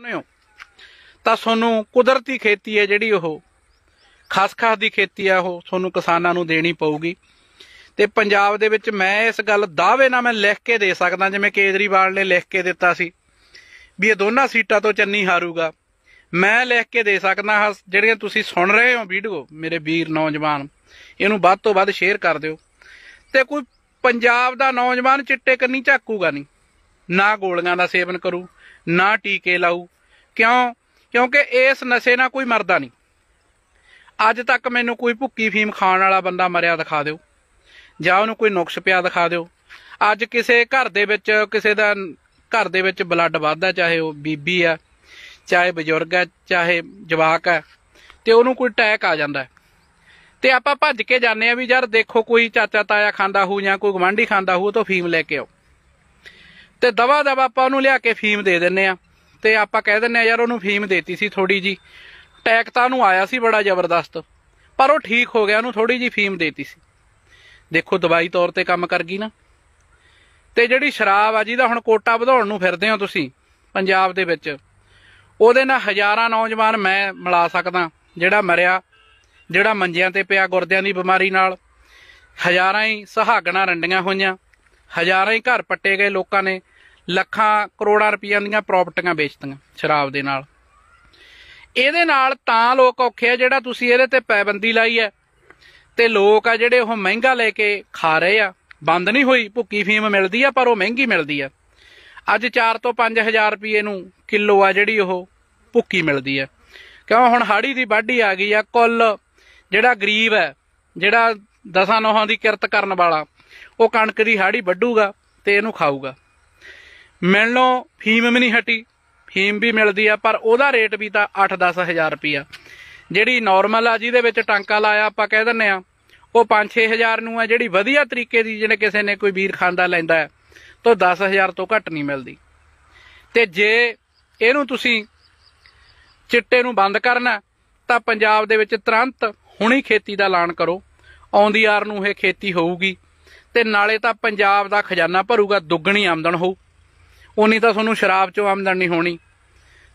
ਚਾਹੁੰਦੇ ਹੋ ਤਾਂ ਤੁਹਾਨੂੰ ਕੁਦਰਤੀ ਖੇਤੀ ਹੈ ਜਿਹੜੀ ਉਹ ਖਾਸ-ਖਾਸ ਦੀ ਖੇਤੀ ਆ ਉਹ ਤੁਹਾਨੂੰ ਕਿਸਾਨਾਂ ਨੂੰ ਦੇਣੀ ਪਊਗੀ ਤੇ ਪੰਜਾਬ ਦੇ ਵਿੱਚ ਮੈਂ ਇਸ ਗੱਲ ਦਾਅਵੇ ਨਾਲ ਮੈਂ ਲਿਖ ਕੇ ਦੇ ਸਕਦਾ ਜਿਵੇਂ ਕੇਜਰੀਵਾਲ ਨੇ ਲਿਖ ਕੇ ਦਿੱਤਾ ਸੀ ਵੀ ਇਹ ਦੋਨਾਂ ਸੀਟਾਂ ਤੋਂ ਚੰਨੀ ਹਾਰੂਗਾ ਮੈਂ ਲਿਖ ਕੇ ਦੇ ਸਕਦਾ ਹਾਂ ਜਿਹੜੀਆਂ ਤੁਸੀਂ ਸੁਣ ਰਹੇ ਹੋ ਵੀਡੀਓ ਮੇਰੇ ਵੀਰ ਨੌਜਵਾਨ ਇਹਨੂੰ ਵੱਧ ਤੋਂ ਵੱਧ ਸ਼ੇਅਰ ਕਰ ਦਿਓ ਤੇ ਕੋਈ ਪੰਜਾਬ ਦਾ ਨੌਜਵਾਨ ਚਿੱਟੇ ਕੰਨੀ ਝਾਕੂਗਾ ਨਹੀਂ ਨਾ ਗੋਲੀਆਂ ਦਾ ਸੇਵਨ ਕਰੂ ਨਾ ਟੀਕੇ ਲਾਉ ਕਿਉਂ ਕਿਉਂਕਿ ਇਸ ਨਸ਼ੇ ਨਾਲ ਕੋਈ ਮਰਦਾ ਨਹੀਂ ਅੱਜ ਤੱਕ ਮੈਨੂੰ ਕੋਈ ਭੁੱਕੀ ਫੀਮ ਖਾਣ ਵਾਲਾ ਬੰਦਾ ਮਰਿਆ ਦਿਖਾ ਦਿਓ ਜਾਂ ਉਹਨੂੰ ਕੋਈ ਨੁਕਸ ਪਿਆ ਦਿਖਾ ਦਿਓ ਅੱਜ ਕਿਸੇ ਘਰ ਦੇ ਵਿੱਚ ਕਿਸੇ ਦਾ ਘਰ ਦੇ ਵਿੱਚ ਬਲੱਡ ਵੱਧਦਾ ਚਾਹੇ ਉਹ ਬੀਬੀ ਆ ਚਾਹੇ ਬਜ਼ੁਰਗ ਆ ਚਾਹੇ ਜਵਾਕ ਆ ਤੇ ਉਹਨੂੰ ਕੋਈ ਅਟੈਕ ਆ ਜਾਂਦਾ ਤੇ ਆਪਾਂ ਭੱਜ ਕੇ ਜਾਂਦੇ ਆ ਵੀ ਯਾਰ ਦੇਖੋ ਕੋਈ ਚਾਚਾ ਤਾਇਆ ਖਾਂਦਾ ਹੋਊ ਜਾਂ ਕੋਈ ਗਵਾਂਢੀ ਖਾਂਦਾ ਹੋਊ ਤਾਂ ਫੀਮ ਲੈ ਕੇ ਆਓ ਤੇ ਦਵਾ ਦਵਾ ਆਪਾਂ ਉਹਨੂੰ ਲਿਆ ਕੇ ਫੀਮ ਦੇ ਦਿੰਨੇ ਆ ਤੇ ਆਪਾਂ ਕਹਿ ਦਿੰਨੇ ਆ ਯਾਰ ਉਹਨੂੰ ਫੀਮ ਦੇਤੀ ਸੀ ਥੋੜੀ ਜੀ ਟੈਕ ਤਾਂ ਉਹਨੂੰ ਆਇਆ ਸੀ ਬੜਾ ਜ਼ਬਰਦਸਤ ਪਰ ਉਹ ਠੀਕ ਹੋ ਗਿਆ ਉਹਨੂੰ ਥੋੜੀ ਜੀ ਫੀਮ ਦੇਤੀ ਸੀ ਦੇਖੋ ਦਵਾਈ ਤੌਰ ਤੇ ਕੰਮ ਕਰ ਗਈ ਨਾ ਤੇ ਜਿਹੜੀ ਸ਼ਰਾਬ ਆ ਜਿਹਦਾ ਹੁਣ ਕੋਟਾ ਵਧਾਉਣ ਨੂੰ ਫਿਰਦੇ ਹੋ ਤੁਸੀਂ ਪੰਜਾਬ ਦੇ ਵਿੱਚ ਉਹਦੇ ਨਾਲ ਹਜ਼ਾਰਾਂ ਨੌਜਵਾਨ ਮੈਂ ਮਿਲਾ ਸਕਦਾ ਜਿਹੜਾ ਮਰਿਆ ਜਿਹੜਾ ਮੰਜਿਆਂ ਤੇ ਪਿਆ ਗੁਰਦਿਆਂ ਦੀ ਬਿਮਾਰੀ ਨਾਲ ਹਜ਼ਾਰਾਂ ਹੀ ਸਹਾਗਣਾ ਰੰਡੀਆਂ ਹੋਈਆਂ ਹਜ਼ਾਰਾਂ ਹੀ ਘਰ ਪੱਟੇ ਗਏ ਲੋਕਾਂ ਨੇ ਲੱਖਾਂ ਕਰੋੜਾਂ ਰੁਪਈਆਂ ਦੀਆਂ ਪ੍ਰਾਪਰਟੀਆਂ ਵੇਚਤੀਆਂ ਸ਼ਰਾਬ ਦੇ ਨਾਲ ਇਹਦੇ ਨਾਲ ਤਾਂ ਲੋਕ ਔਖੇ ਆ ਜਿਹੜਾ ਤੁਸੀਂ ਇਹਦੇ ਤੇ ਪਾਬੰਦੀ ਲਾਈ ਹੈ ਤੇ ਲੋਕ ਆ ਜਿਹੜੇ ਉਹ ਮਹਿੰਗਾ ਲੈ ਕੇ ਖਾ ਰਹੇ ਆ ਬੰਦ ਨਹੀਂ ਹੋਈ ਭੁੱਕੀ ਫੀਮ ਮਿਲਦੀ ਆ ਪਰ ਉਹ ਮਹਿੰਗੀ ਮਿਲਦੀ ਆ ਅੱਜ 4 ਤੋਂ 5000 ਰੁਪਏ ਨੂੰ ਕਿਲੋ ਆ ਜਿਹੜੀ ਉਹ ਭੁੱਕੀ ਮਿਲਦੀ ਆ ਕਿਉਂ ਹੁਣ ਹਾੜੀ ਦੀ ਬਾਢੀ ਆ ਗਈ ਆ ਕੁੱਲ ਜਿਹੜਾ ਗਰੀਬ ਹੈ ਜਿਹੜਾ ਦਸਾਂ ਨੋਹਾਂ ਦੀ ਕਿਰਤ ਕਰਨ ਵਾਲਾ ਉਹ ਕਣਕ ਦੀ ਹਾੜੀ ਵੱਡੂਗਾ ਤੇ ਇਹਨੂੰ ਖਾਊਗਾ ਮਿਲਣੋਂ ਫੀਮ ਵੀ ਨਹੀਂ ਹਟੀ ਫੀਮ ਵੀ ਮਿਲਦੀ ਆ ਪਰ ਉਹਦਾ ਰੇਟ ਵੀ ਤਾਂ 8-10000 ਰੁਪਿਆ ਜਿਹੜੀ ਨਾਰਮਲ ਆ ਜਿਹਦੇ ਵਿੱਚ ਟਾਂਕਾ ਲਾਇਆ ਆਪਾਂ ਕਹਿ ਦਿੰਨੇ ਆ ਉਹ 5-6000 ਨੂੰ ਆ ਜਿਹੜੀ ਵਧੀਆ ਤਰੀਕੇ ਦੀ ਜਿਹਨੇ ਕਿਸੇ ਨੇ ਕੋਈ ਵੀਰ ਖਾਂਦਾ ਲੈਂਦਾ ਤਾਂ 10000 ਤੋਂ ਘੱਟ ਨਹੀਂ ਮਿਲਦੀ ਤੇ ਜੇ ਇਹਨੂੰ ਤੁਸੀਂ ਚਿੱਟੇ ਨੂੰ ਬੰਦ ਕਰਨਾ ਤਾਂ ਪੰਜਾਬ ਦੇ ਵਿੱਚ ਤੁਰੰਤ ਹੁਣੇ ਖੇਤੀ ਦਾ ਐਲਾਨ ਕਰੋ ਆਉਂਦੀ ਆਰ ਨੂੰ ਇਹ ਖੇਤੀ ਹੋਊਗੀ ਤੇ ਨਾਲੇ ਤਾਂ ਪੰਜਾਬ ਦਾ ਖਜ਼ਾਨਾ ਭਰੂਗਾ ਦੁੱਗਣੀ ਆਮਦਨ ਹੋਊ ਉਨੀ ਤਾਂ ਤੁਹਾਨੂੰ ਸ਼ਰਾਬ ਚੋਂ ਆਮਦਨ ਨਹੀਂ ਹੋਣੀ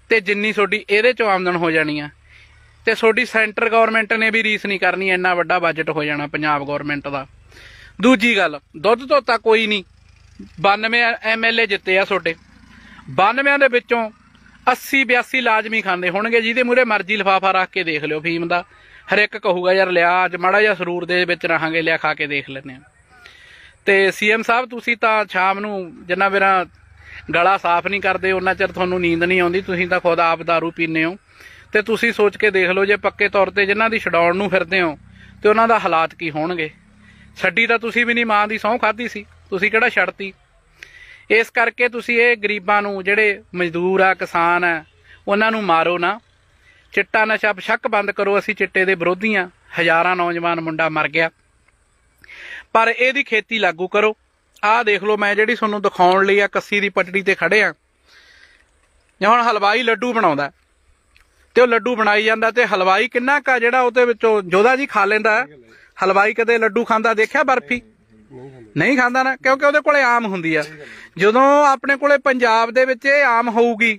ਤੇ ਜਿੰਨੀ ਤੁਹਾਡੀ ਇਹਦੇ ਚੋਂ ਆਮਦਨ ਹੋ ਜਾਣੀ ਆ ਤੇ ਤੁਹਾਡੀ ਸੈਂਟਰ ਗਵਰਨਮੈਂਟ ਨੇ ਵੀ ਰੀਸ ਨਹੀਂ ਕਰਨੀ ਇੰਨਾ ਵੱਡਾ ਬਜਟ ਹੋ ਜਾਣਾ ਪੰਜਾਬ ਗਵਰਨਮੈਂਟ ਦਾ ਦੂਜੀ ਗੱਲ ਦੁੱਧ ਧੋਤਾ ਕੋਈ ਨਹੀਂ 92 ਐਮਐਲਏ ਜਿੱਤੇ ਆ ਤੁਹਾਡੇ 92 ਦੇ ਵਿੱਚੋਂ 80 82 ਲਾਜ਼ਮੀ ਖਾਂਦੇ ਹੋਣਗੇ ਜਿਹਦੇ ਮੂਰੇ ਮਰਜ਼ੀ ਲਫਾਫਾ ਰੱਖ ਕੇ ਦੇਖ ਲਿਓ ਫੀਮ ਦਾ ਹਰ ਇੱਕ ਕਹੂਗਾ ਯਾਰ ਲਿਆ ਅੱਜ ਮਾੜਾ ਜਿਹਾ ਸਰੂਰ ਦੇ ਵਿੱਚ ਰਹਾਂਗੇ ਲਿਆ ਖਾ ਕੇ ਦੇਖ ਲੈਣੇ ਆ ਤੇ ਸੀਐਮ ਸਾਹਿਬ ਤੁਸੀਂ ਤਾਂ ਸ਼ਾਮ ਨੂੰ ਜਿੰਨਾ ਮੇਰਾ ਗਲਾ ਸਾਫ਼ ਨਹੀਂ ਕਰਦੇ ਉਹਨਾਂ ਚਿਰ ਤੁਹਾਨੂੰ ਨੀਂਦ ਨਹੀਂ ਆਉਂਦੀ ਤੁਸੀਂ ਤਾਂ ਖੁਦ ਆਪ दारू ਪੀਨੇ ਹੋ ਤੇ ਤੁਸੀਂ ਸੋਚ ਕੇ ਦੇਖ ਲਓ ਜੇ ਪੱਕੇ ਤੌਰ ਤੇ ਜਿਨ੍ਹਾਂ ਦੀ ਛਡਾਉਣ ਨੂੰ ਫਿਰਦੇ ਹੋ ਤੇ ਉਹਨਾਂ ਦਾ ਹਾਲਾਤ ਕੀ ਹੋਣਗੇ ਛੱਡੀ ਤਾਂ ਤੁਸੀਂ ਵੀ ਨਹੀਂ ਮਾਂ ਦੀ ਸੌਂ ਖਾਧੀ ਸੀ ਤੁਸੀਂ ਕਿਹੜਾ ਛੱਡਤੀ ਇਸ ਕਰਕੇ ਤੁਸੀਂ ਇਹ ਗਰੀਬਾਂ ਨੂੰ ਜਿਹੜੇ ਮਜ਼ਦੂਰ ਆ ਕਿਸਾਨ ਆ ਉਹਨਾਂ ਨੂੰ ਮਾਰੋ ਨਾ ਚਿੱਟਾ ਨਸ਼ਾ ਸ਼ੱਕ ਬੰਦ ਕਰੋ ਅਸੀਂ ਚਿੱਟੇ ਦੇ ਵਿਰੋਧੀ ਆ ਹਜ਼ਾਰਾਂ ਨੌਜਵਾਨ ਮੁੰਡਾ ਮਰ ਗਿਆ ਪਰ ਇਹਦੀ ਖੇਤੀ ਲਾਗੂ ਕਰੋ ਆਹ ਦੇਖ ਲਓ ਮੈਂ ਜਿਹੜੀ ਤੁਹਾਨੂੰ ਦਿਖਾਉਣ ਲਈ ਆ ਕੱਸੀ ਦੀ ਪਟੜੀ ਤੇ ਖੜੇ ਆ ਜਿਵੇਂ ਹਲਵਾਈ ਲੱਡੂ ਬਣਾਉਂਦਾ ਤੇ ਉਹ ਲੱਡੂ ਬਣਾਈ ਜਾਂਦਾ ਤੇ ਹਲਵਾਈ ਕਿੰਨਾ ਕਾ ਜਿਹੜਾ ਉਹਦੇ ਵਿੱਚੋਂ ਜੋਦਾ ਜੀ ਖਾ ਲੈਂਦਾ ਹਲਵਾਈ ਕਦੇ ਲੱਡੂ ਖਾਂਦਾ ਦੇਖਿਆ ਬਰਫੀ ਨਹੀਂ ਖਾਂਦਾ ਨਾ ਕਿਉਂਕਿ ਉਹਦੇ ਕੋਲੇ ਆਮ ਹੁੰਦੀ ਆ ਜਦੋਂ ਆਪਣੇ ਕੋਲੇ ਪੰਜਾਬ ਦੇ ਵਿੱਚ ਇਹ ਆਮ ਹੋਊਗੀ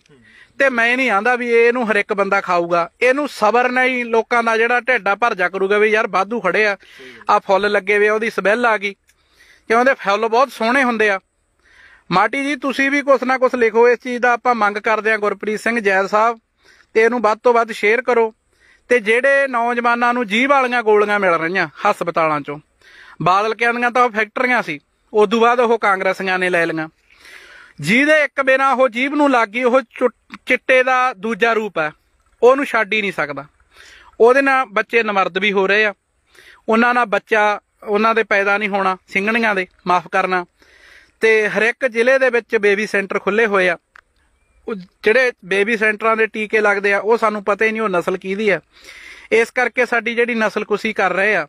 ਤੇ ਮੈਂ ਨਹੀਂ ਆਂਦਾ ਵੀ ਇਹਨੂੰ ਹਰ ਇੱਕ ਬੰਦਾ ਖਾਊਗਾ ਇਹਨੂੰ ਸਬਰ ਨਹੀਂ ਲੋਕਾਂ ਦਾ ਜਿਹੜਾ ਢੇਡਾ ਭਰ ਜਾ ਕਰੂਗਾ ਵੀ ਯਾਰ ਬਾਧੂ ਖੜੇ ਆ ਆ ਫੁੱਲ ਲੱਗੇ ਵੇ ਉਹਦੀ ਸਮੈਲ ਆ ਗਈ ਕਿਉਂ ਉਹਦੇ ਫੁੱਲ ਬਹੁਤ ਸੋਹਣੇ ਹੁੰਦੇ ਆ ਮਾਟੀ ਜੀ ਤੁਸੀਂ ਵੀ ਕੁਛ ਨਾ ਕੁਛ ਲਿਖੋ ਇਸ ਚੀਜ਼ ਦਾ ਆਪਾਂ ਮੰਗ ਕਰਦੇ ਆ ਗੁਰਪ੍ਰੀਤ ਸਿੰਘ ਜੈਲ ਸਾਹਿਬ ਤੇ ਇਹਨੂੰ ਵੱਧ ਤੋਂ ਵੱਧ ਸ਼ੇਅਰ ਕਰੋ ਤੇ ਜਿਹੜੇ ਨੌਜਵਾਨਾਂ ਨੂੰ ਜੀਵ ਵਾਲੀਆਂ ਗੋਲੀਆਂ ਮਿਲ ਰਹੀਆਂ ਹਸਪਤਾਲਾਂ 'ਚੋਂ ਬਾਦਲ ਕਹਿੰਦੀਆਂ ਤਾਂ ਉਹ ਫੈਕਟਰੀਆਂ ਸੀ ਉਸ ਤੋਂ ਬਾਅਦ ਉਹ ਕਾਂਗਰਸੀਆਂ ਨੇ ਲੈ ਲਈਆਂ ਜਿਹਦੇ ਇੱਕ ਬਿਨਾ ਉਹ ਜੀਵ ਨੂੰ ਲੱਗ ਗਈ ਉਹ ਚਿੱਟੇ ਦਾ ਦੂਜਾ ਰੂਪ ਹੈ ਉਹਨੂੰ ਛੱਡ ਹੀ ਨਹੀਂ ਸਕਦਾ ਉਹਦੇ ਨਾਲ ਬੱਚੇ ਨਮਰਦ ਵੀ ਹੋ ਰਹੇ ਆ ਉਹਨਾਂ ਨਾਲ ਬੱਚਾ ਉਹਨਾਂ ਦੇ ਪੈਦਾ ਨਹੀਂ ਹੋਣਾ ਸਿੰਘਣੀਆਂ ਦੇ ਮਾਫ ਕਰਨਾ ਤੇ ਹਰ ਇੱਕ ਜ਼ਿਲ੍ਹੇ ਦੇ ਵਿੱਚ ਬੇਬੀ ਸੈਂਟਰ ਖੁੱਲੇ ਹੋਏ ਆ ਜਿਹੜੇ ਬੇਬੀ ਸੈਂਟਰਾਂ ਦੇ ਟੀਕੇ ਲੱਗਦੇ ਆ ਉਹ ਸਾਨੂੰ ਪਤਾ ਹੀ ਨਹੀਂ ਉਹ ਨਸਲ ਕਿਹਦੀ ਆ ਇਸ ਕਰਕੇ ਸਾਡੀ ਜਿਹੜੀ ਨਸਲ ਕੁਸੀ ਕਰ ਰਹੇ ਆ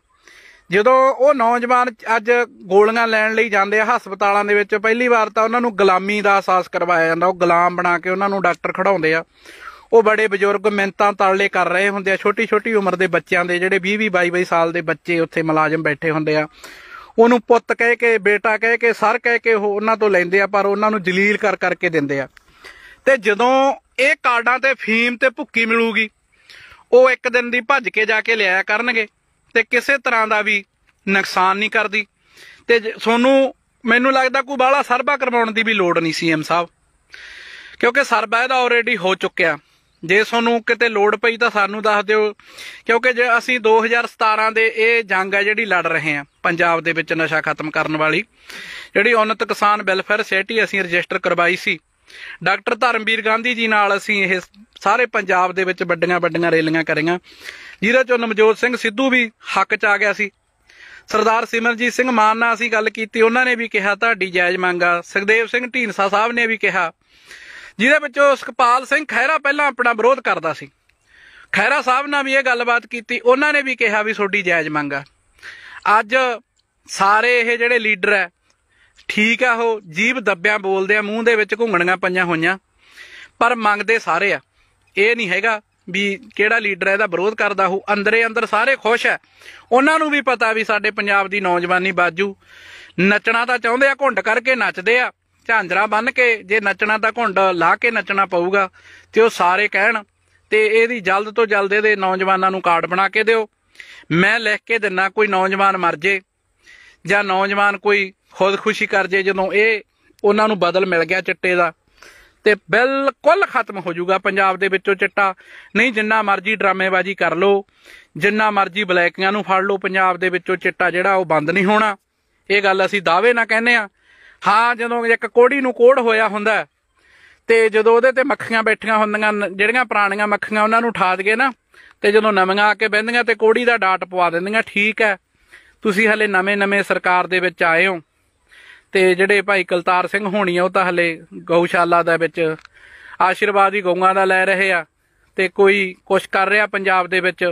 ਜਦੋਂ ਉਹ ਨੌਜਵਾਨ ਅੱਜ ਗੋਲੀਆਂ ਲੈਣ ਲਈ ਜਾਂਦੇ ਆ ਹਸਪਤਾਲਾਂ ਦੇ ਵਿੱਚ ਪਹਿਲੀ ਵਾਰ ਤਾਂ ਉਹਨਾਂ ਨੂੰ ਗੁਲਾਮੀ ਦਾ ਅਹਿਸਾਸ ਕਰਵਾਇਆ ਜਾਂਦਾ ਉਹ ਗੁਲਾਮ ਬਣਾ ਕੇ ਉਹਨਾਂ ਨੂੰ ਡਾਕਟਰ ਖੜਾਉਂਦੇ ਆ ਉਹ ਬੜੇ ਬਜ਼ੁਰਗ ਮਿੰਤਾਂ ਤਾਲੇ ਕਰ ਰਹੇ ਹੁੰਦੇ ਆ ਛੋਟੀ ਛੋਟੀ ਉਮਰ ਦੇ ਬੱਚਿਆਂ ਦੇ ਜਿਹੜੇ 20 20 22 22 ਸਾਲ ਦੇ ਬੱਚੇ ਉੱਥੇ ਮੁਲਾਜ਼ਮ ਬੈਠੇ ਹੁੰਦੇ ਆ ਉਹਨੂੰ ਪੁੱਤ ਕਹਿ ਕੇ ਬੇਟਾ ਕਹਿ ਕੇ ਸਰ ਕਹਿ ਕੇ ਉਹਨਾਂ ਤੋਂ ਲੈਂਦੇ ਆ ਪਰ ਉਹਨਾਂ ਨੂੰ ਜਲੀਲ ਕਰ ਕਰਕੇ ਦਿੰਦੇ ਆ ਤੇ ਜਦੋਂ ਇਹ ਕਾਰਡਾਂ ਤੇ ਫੀਮ ਤੇ ਭੁੱਕੀ ਮਿਲੂਗੀ ਉਹ ਇੱਕ ਦਿਨ ਦੀ ਭੱਜ ਕੇ ਜਾ ਕੇ ਲਿਆਇਆ ਕਰਨਗੇ ਤੇ ਕਿਸੇ ਤਰ੍ਹਾਂ ਦਾ ਵੀ ਨੁਕਸਾਨ ਨਹੀਂ ਕਰਦੀ ਤੇ ਤੁਹਾਨੂੰ ਮੈਨੂੰ ਲੱਗਦਾ ਕੋਈ ਬਾਹਲਾ ਸਰਬਾ ਕਰਵਾਉਣ ਦੀ ਵੀ ਲੋੜ ਨਹੀਂ ਸੀ ਐਮ ਸਾਹਿਬ ਕਿਉਂਕਿ ਸਰਬਾ ਇਹਦਾ ਆਲਰੇਡੀ ਹੋ ਚੁੱਕਿਆ ਜੇ ਤੁਹਾਨੂੰ ਕਿਤੇ ਲੋੜ ਪਈ ਤਾਂ ਸਾਨੂੰ ਦੱਸ ਦਿਓ ਕਿਉਂਕਿ ਜੇ ਅਸੀਂ 2017 ਦੇ ਇਹ ਜੰਗ ਹੈ ਜਿਹੜੀ ਲੜ ਰਹੇ ਹਾਂ ਪੰਜਾਬ ਦੇ ਵਿੱਚ ਨਸ਼ਾ ਖਤਮ ਕਰਨ ਵਾਲੀ ਜਿਹੜੀ ਉਨਤ ਕਿਸਾਨ ਵੈਲਫੇਅਰ ਸੋਸਾਇਟੀ ਅਸੀਂ ਰਜਿਸਟਰ ਕਰਵਾਈ ਸੀ ਡਾਕਟਰ ਧਰਮਵੀਰ ਗਾਂਧੀ ਜੀ ਨਾਲ ਅਸੀਂ ਇਹ ਸਾਰੇ ਪੰਜਾਬ ਦੇ ਵਿੱਚ ਵੱਡੀਆਂ ਵੱਡੀਆਂ ਰੈਲੀਆਂ ਕਰੀਆਂ ਜਿਹਦੇ ਚੋਂ ਨਮਜੋਤ ਸਿੰਘ ਸਿੱਧੂ ਵੀ ਹੱਕ 'ਚ ਆ ਗਿਆ ਸੀ ਸਰਦਾਰ ਸਿਮਰਜੀਤ ਸਿੰਘ ਮਾਨ ਨਾਲ ਅਸੀਂ ਗੱਲ ਕੀਤੀ ਉਹਨਾਂ ਨੇ ਵੀ ਕਿਹਾ ਤੁਹਾਡੀ ਜਾਇਜ਼ ਮੰਗ ਆ ਸੁਖਦੇਵ ਸਿੰਘ ਢੀਂਸਾ ਸਾਹਿਬ ਨੇ ਵੀ ਕਿਹਾ ਜਿਹਦੇ ਵਿੱਚੋਂ ਸੁਖਪਾਲ ਸਿੰਘ ਖੈਰਾ ਪਹਿਲਾਂ ਆਪਣਾ ਵਿਰੋਧ ਕਰਦਾ ਸੀ ਖੈਰਾ ਸਾਹਿਬ ਨਾਲ ਵੀ ਇਹ ਗੱਲਬਾਤ ਕੀਤੀ ਉਹਨਾਂ ਨੇ ਵੀ ਕਿਹਾ ਵੀ ਤੁਹਾਡੀ ਜਾਇਜ਼ ਮੰਗ ਆ ਅੱਜ ਸਾਰੇ ਇਹ ਜਿਹੜੇ ਲੀਡਰ ਹੈ ਠੀਕ ਆ ਉਹ ਜੀਬ ਦੱਬਿਆਂ ਬੋਲਦੇ ਆ ਮੂੰਹ ਦੇ ਵਿੱਚ ਘੁੰਗਣੀਆਂ ਪਈਆਂ ਹੋਈਆਂ ਪਰ ਮੰਗਦੇ ਸਾਰੇ ਆ ਇਹ ਨਹੀਂ ਹੈਗਾ ਵੀ ਕਿਹੜਾ ਲੀਡਰ ਇਹਦਾ ਵਿਰੋਧ ਕਰਦਾ ਹੋ ਅੰਦਰੇ ਅੰਦਰ ਸਾਰੇ ਖੁਸ਼ ਹੈ ਉਹਨਾਂ ਨੂੰ ਵੀ ਪਤਾ ਵੀ ਸਾਡੇ ਪੰਜਾਬ ਦੀ ਨੌਜਵਾਨੀ ਬਾਜੂ ਨੱਚਣਾ ਤਾਂ ਚਾਹੁੰਦੇ ਆ ਘੁੰਡ ਕਰਕੇ ਨੱਚਦੇ ਆ ਝਾਂਜਰਾ ਬੰਨ ਕੇ ਜੇ ਨੱਚਣਾ ਤਾਂ ਘੁੰਡ ਲਾ ਕੇ ਨੱਚਣਾ ਪਊਗਾ ਤੇ ਉਹ ਸਾਰੇ ਕਹਿਣ ਤੇ ਇਹਦੀ ਜਲਦ ਤੋਂ ਜਲਦ ਇਹਦੇ ਨੌਜਵਾਨਾਂ ਨੂੰ ਕਾਰਡ ਬਣਾ ਕੇ ਦਿਓ ਮੈਂ ਲਿਖ ਕੇ ਦਿੰਨਾ ਕੋਈ ਨੌਜਵਾਨ ਮਰ ਜੇ ਜਾਂ ਨੌਜਵਾਨ ਕੋਈ ਖੁਦਕੁਸ਼ੀ ਕਰ ਜੇ ਜਦੋਂ ਇਹ ਉਹਨਾਂ ਨੂੰ ਬਦਲ ਮਿਲ ਗਿਆ ਚਿੱਟੇ ਦਾ ਤੇ ਬਿਲਕੁਲ ਖਤਮ ਹੋ ਜਾਊਗਾ ਪੰਜਾਬ ਦੇ ਵਿੱਚੋਂ ਚਿੱਟਾ ਨਹੀਂ ਜਿੰਨਾ ਮਰਜ਼ੀ ਡਰਾਮੇਬਾਜ਼ੀ ਕਰ ਲੋ ਜਿੰਨਾ ਮਰਜ਼ੀ ਬਲੈਕੀਆਂ ਨੂੰ ਫੜ ਲੋ ਪੰਜਾਬ ਦੇ ਵਿੱਚੋਂ ਚਿੱਟਾ ਜਿਹੜਾ ਉਹ ਬੰਦ ਨਹੀਂ ਹੋਣਾ ਇਹ ਗੱਲ ਅਸੀਂ ਦਾਅਵੇ ਨਾਲ ਕਹਿੰਨੇ ਆ ਹਾਂ ਜਦੋਂ ਇੱਕ ਕੋੜੀ ਨੂੰ ਕੋੜ ਹੋਇਆ ਹੁੰਦਾ ਤੇ ਜਦੋਂ ਉਹਦੇ ਤੇ ਮੱਖੀਆਂ ਬੈਠੀਆਂ ਹੁੰਦੀਆਂ ਜਿਹੜੀਆਂ ਪੁਰਾਣੀਆਂ ਮੱਖੀਆਂ ਉਹਨਾਂ ਨੂੰ ਠਾਦ ਕੇ ਨਾ ਤੇ ਜਦੋਂ ਨਵੀਆਂ ਆ ਕੇ ਬੈੰਦੀਆਂ ਤੇ ਕੋੜੀ ਦਾ ਡਾਟ ਪਵਾ ਦਿੰਦੀਆਂ ਠੀਕ ਹੈ ਤੁਸੀਂ ਹਲੇ ਨਵੇਂ-ਨਵੇਂ ਸਰਕਾਰ ਦੇ ਵਿੱਚ ਆਏ ਹੋ ਤੇ ਜਿਹੜੇ ਭਾਈ ਕਲਤਾਰ ਸਿੰਘ ਹੋਣੀ ਆ ਉਹ ਤਾਂ ਹਲੇ ਗਊਸ਼ਾਲਾ ਦੇ ਵਿੱਚ ਆਸ਼ੀਰਵਾਦ ਹੀ ਗਊਆਂ ਦਾ ਲੈ ਰਹੇ ਆ ਤੇ ਕੋਈ ਕੁਝ ਕਰ ਰਿਹਾ ਪੰਜਾਬ ਦੇ ਵਿੱਚ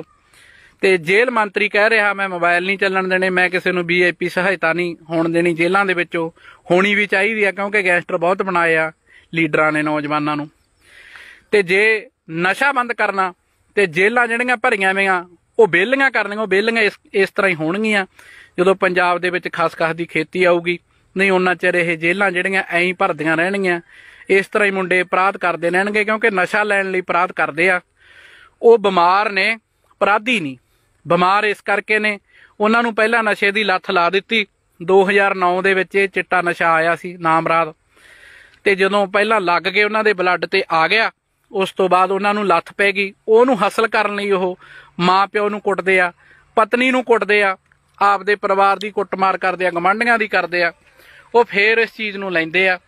ਤੇ ਜੇਲ੍ਹ ਮੰਤਰੀ ਕਹਿ ਰਿਹਾ ਮੈਂ ਮੋਬਾਈਲ ਨਹੀਂ ਚੱਲਣ ਦੇਣੇ ਮੈਂ ਕਿਸੇ ਨੂੰ ਵੀਆਈਪੀ ਸਹਾਇਤਾ ਨਹੀਂ ਹੋਣ ਦੇਣੀ ਜੇਲ੍ਹਾਂ ਦੇ ਵਿੱਚੋਂ ਹੋਣੀ ਵੀ ਚਾਹੀਦੀ ਆ ਕਿਉਂਕਿ ਗੈਂਗਸਟਰ ਬਹੁਤ ਬਣਾਏ ਆ ਲੀਡਰਾਂ ਨੇ ਨੌਜਵਾਨਾਂ ਨੂੰ ਤੇ ਜੇ ਨਸ਼ਾ ਬੰਦ ਕਰਨਾ ਤੇ ਜੇਲ੍ਹਾਂ ਜਿਹੜੀਆਂ ਭਰੀਆਂ ਵੀਆਂ ਉਹ ਬੇਲੀਆਂ ਕਰਨੀਆਂ ਉਹ ਬੇਲੀਆਂ ਇਸ ਤਰ੍ਹਾਂ ਹੀ ਹੋਣਗੀਆਂ ਜਦੋਂ ਪੰਜਾਬ ਦੇ ਵਿੱਚ ਖਾਸ-ਖਾਸ ਦੀ ਖੇਤੀ ਆਊਗੀ ਨਹੀਂ ਉਹਨਾਂ ਚਿਰ ਇਹ ਜੇਲ੍ਹਾਂ ਜਿਹੜੀਆਂ ਐਂ ਭਰਦੀਆਂ ਰਹਿਣਗੀਆਂ ਇਸ ਤਰ੍ਹਾਂ ਹੀ ਮੁੰਡੇ ਅਪਰਾਧ ਕਰਦੇ ਰਹਿਣਗੇ ਕਿਉਂਕਿ ਨਸ਼ਾ ਲੈਣ ਲਈ ਅਪਰਾਧ ਕਰਦੇ ਆ ਉਹ ਬਿਮਾਰ ਨੇ ਅਪਰਾਧੀ ਨਹੀਂ ਬਿਮਾਰ ਇਸ ਕਰਕੇ ਨੇ ਉਹਨਾਂ ਨੂੰ ਪਹਿਲਾਂ ਨਸ਼ੇ ਦੀ ਲੱਤ ਲਾ ਦਿੱਤੀ 2009 ਦੇ ਵਿੱਚ ਇਹ ਚਿੱਟਾ ਨਸ਼ਾ ਆਇਆ ਸੀ ਨਾਮਰਾਦ ਤੇ ਜਦੋਂ ਪਹਿਲਾਂ ਲੱਗ ਕੇ ਉਹਨਾਂ ਦੇ ਬਲੱਡ ਤੇ ਆ ਗਿਆ ਉਸ ਤੋਂ ਬਾਅਦ ਉਹਨਾਂ ਨੂੰ ਲੱਥ ਪੈ ਗਈ ਉਹਨੂੰ ਹਸਲ ਕਰਨ ਲਈ ਉਹ ਮਾਂ ਪਿਓ ਨੂੰ ਕੁੱਟਦੇ ਆ ਪਤਨੀ ਨੂੰ ਕੁੱਟਦੇ ਆ ਆਪਦੇ ਪਰਿਵਾਰ ਦੀ ਕੁੱਟਮਾਰ ਕਰਦੇ ਆ ਗਮੰਡੀਆਂ ਦੀ ਕਰਦੇ ਆ ਉਹ ਫੇਰ ਇਸ ਚੀਜ਼ ਨੂੰ ਲੈਂਦੇ ਆ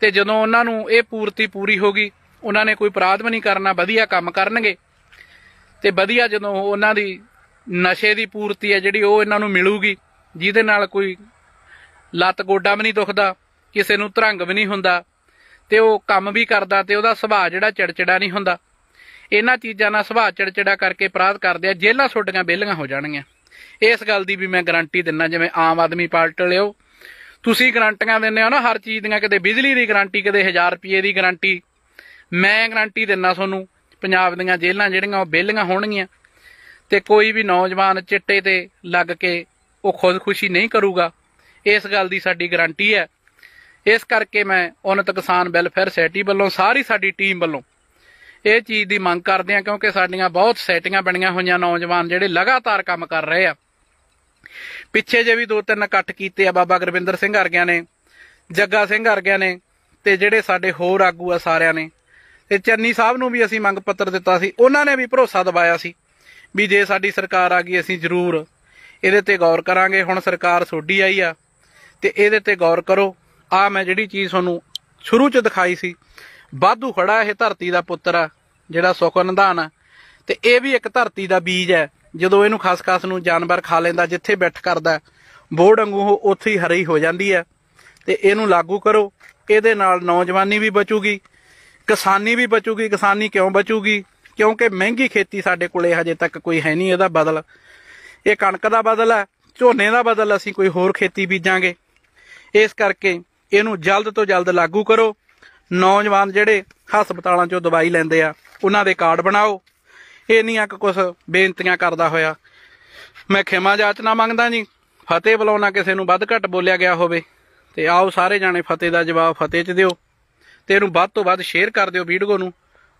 ਤੇ ਜਦੋਂ ਉਹਨਾਂ ਨੂੰ ਇਹ ਪੂਰਤੀ ਪੂਰੀ ਹੋ ਗਈ ਉਹਨਾਂ ਨੇ ਕੋਈ ਅਪਰਾਧ ਵੀ ਨਹੀਂ ਕਰਨਾ ਵਧੀਆ ਕੰਮ ਕਰਨਗੇ ਤੇ ਵਧੀਆ ਜਦੋਂ ਉਹਨਾਂ ਦੀ ਨਸ਼ੇ ਦੀ ਪੂਰਤੀ ਹੈ ਜਿਹੜੀ ਉਹ ਇਹਨਾਂ ਨੂੰ ਮਿਲੂਗੀ ਜਿਹਦੇ ਨਾਲ ਕੋਈ ਲੱਤ ਗੋਡਾ ਵੀ ਨਹੀਂ ਦੁਖਦਾ ਕਿਸੇ ਨੂੰ ਤਰੰਗ ਵੀ ਨਹੀਂ ਹੁੰਦਾ ਤੇ ਉਹ ਕੰਮ ਵੀ ਕਰਦਾ ਤੇ ਉਹਦਾ ਸੁਭਾਅ ਜਿਹੜਾ ਚੜਚੜਾ ਨਹੀਂ ਹੁੰਦਾ ਇਹਨਾਂ ਚੀਜ਼ਾਂ ਨਾਲ ਸੁਭਾਅ ਚੜਚੜਾ ਕਰਕੇ ਅਪਰਾਧ ਕਰਦੇ ਆ ਜੇਲ੍ਹਾਂ ਛੋਟੀਆਂ ਬੇਲੀਆਂ ਹੋ ਜਾਣਗੀਆਂ ਇਸ ਗੱਲ ਦੀ ਵੀ ਮੈਂ ਗਾਰੰਟੀ ਦਿੰਨਾ ਜਿਵੇਂ ਆਮ ਆਦਮੀ ਪਾਰਟੀ ਲਿਓ ਤੁਸੀਂ ਗਾਰੰਟੀਆਂ ਦਿੰਨੇ ਹੋ ਨਾ ਹਰ ਚੀਜ਼ ਦੀਆਂ ਕਦੇ ਬਿਜਲੀ ਦੀ ਗਾਰੰਟੀ ਕਦੇ 1000 ਰੁਪਏ ਦੀ ਗਾਰੰਟੀ ਮੈਂ ਗਾਰੰਟੀ ਦਿੰਨਾ ਤੁਹਾਨੂੰ ਪੰਜਾਬ ਦੀਆਂ ਜੇਲ੍ਹਾਂ ਜਿਹੜੀਆਂ ਉਹ ਬੇਲੀਆਂ ਹੋਣਗੀਆਂ ਤੇ ਕੋਈ ਵੀ ਨੌਜਵਾਨ ਚਿੱਟੇ ਤੇ ਲੱਗ ਕੇ ਉਹ ਖੁਦਕੁਸ਼ੀ ਨਹੀਂ ਕਰੂਗਾ ਇਸ ਗੱਲ ਦੀ ਸਾਡੀ ਗਾਰੰਟੀ ਹੈ ਇਸ ਕਰਕੇ ਮੈਂ ਉਨਤ ਕਿਸਾਨ ਵੈਲਫੇਅਰ ਸੈਟੀ ਵੱਲੋਂ ਸਾਰੀ ਸਾਡੀ ਟੀਮ ਵੱਲੋਂ ਇਹ ਚੀਜ਼ ਦੀ ਮੰਗ ਕਰਦੇ ਆ ਕਿਉਂਕਿ ਸਾਡੀਆਂ ਬਹੁਤ ਸੈਟੀਆਂ ਬਣੀਆਂ ਹੋਈਆਂ ਨੌਜਵਾਨ ਜਿਹੜੇ ਲਗਾਤਾਰ ਕੰਮ ਕਰ ਰਹੇ ਆ ਪਿੱਛੇ ਜੇ ਵੀ ਦੋ ਤਿੰਨ ਇਕੱਠ ਕੀਤੇ ਆ ਬਾਬਾ ਗੁਰਵਿੰਦਰ ਸਿੰਘ ਵਰਗਿਆਂ ਨੇ ਜੱਗਾ ਸਿੰਘ ਵਰਗਿਆਂ ਨੇ ਤੇ ਜਿਹੜੇ ਸਾਡੇ ਹੋਰ ਆਗੂ ਆ ਸਾਰਿਆਂ ਨੇ ਤੇ ਚੰਨੀ ਸਾਹਿਬ ਨੂੰ ਵੀ ਅਸੀਂ ਮੰਗ ਪੱਤਰ ਦਿੱਤਾ ਸੀ ਉਹਨਾਂ ਨੇ ਵੀ ਭਰੋਸਾ ਦਿਵਾਇਆ ਸੀ ਵੀ ਜੇ ਸਾਡੀ ਸਰਕਾਰ ਆ ਗਈ ਅਸੀਂ ਜ਼ਰੂਰ ਇਹਦੇ ਤੇ ਗੌਰ ਕਰਾਂਗੇ ਹੁਣ ਸਰਕਾਰ ਸੋਡੀ ਆਈ ਆ ਤੇ ਇਹਦੇ ਤੇ ਗੌਰ ਕਰੋ ਆ ਮੈਂ ਜਿਹੜੀ ਚੀਜ਼ ਤੁਹਾਨੂੰ ਸ਼ੁਰੂ ਚ ਦਿਖਾਈ ਸੀ ਬਾਧੂ ਖੜਾ ਇਹ ਧਰਤੀ ਦਾ ਪੁੱਤਰ ਆ ਜਿਹੜਾ ਸੁਖ ਨਿਧਾਨ ਆ ਤੇ ਇਹ ਵੀ ਇੱਕ ਧਰਤੀ ਦਾ ਬੀਜ ਹੈ ਜਦੋਂ ਇਹਨੂੰ ਖਸਖਸ ਨੂੰ ਜਾਨਵਰ ਖਾ ਲੈਂਦਾ ਜਿੱਥੇ ਬੈਠ ਕਰਦਾ ਬੋੜ ਵਾਂਗੂ ਉਹ ਉੱਥੇ ਹੀ ਹਰੀ ਹੋ ਜਾਂਦੀ ਹੈ ਤੇ ਇਹਨੂੰ ਲਾਗੂ ਕਰੋ ਇਹਦੇ ਨਾਲ ਨੌਜਵਾਨੀ ਵੀ ਬਚੂਗੀ ਕਿਸਾਨੀ ਵੀ ਬਚੂਗੀ ਕਿਸਾਨੀ ਕਿਉਂ ਬਚੂਗੀ ਕਿਉਂਕਿ ਮਹਿੰਗੀ ਖੇਤੀ ਸਾਡੇ ਕੋਲੇ ਹਜੇ ਤੱਕ ਕੋਈ ਹੈ ਨਹੀਂ ਇਹਦਾ ਬਦਲ ਇਹ ਕਣਕ ਦਾ ਬਦਲ ਹੈ ਝੋਨੇ ਦਾ ਬਦਲ ਅਸੀਂ ਕੋਈ ਹੋਰ ਖੇਤੀ ਬੀਜਾਂਗੇ ਇਸ ਕਰਕੇ ਇਹਨੂੰ ਜਲਦ ਤੋਂ ਜਲਦ ਲਾਗੂ ਕਰੋ ਨੌਜਵਾਨ ਜਿਹੜੇ ਹਸਪਤਾਲਾਂ 'ਚੋਂ ਦਵਾਈ ਲੈਂਦੇ ਆ ਉਹਨਾਂ ਦੇ ਕਾਰਡ ਬਣਾਓ ਇੰਨੀਆਂ ਕੁ ਕੁਝ ਬੇਨਤੀਆਂ ਕਰਦਾ ਹੋਇਆ ਮੈਂ ਖਿਮਾ ਜਾਚਨਾ ਮੰਗਦਾ ਜੀ ਫਤਿਹ ਬੁਲਾਉਣਾ ਕਿਸੇ ਨੂੰ ਵੱਧ ਘੱਟ ਬੋਲਿਆ ਗਿਆ ਹੋਵੇ ਤੇ ਆਓ ਸਾਰੇ ਜਾਣੇ ਫਤਿਹ ਦਾ ਜਵਾਬ ਫਤਿਹ 'ਚ ਦਿਓ ਤੇ ਇਹਨੂੰ ਵੱਧ ਤੋਂ ਵੱਧ ਸ਼ੇਅਰ ਕਰ ਦਿਓ ਵੀਡੀਓ ਨੂੰ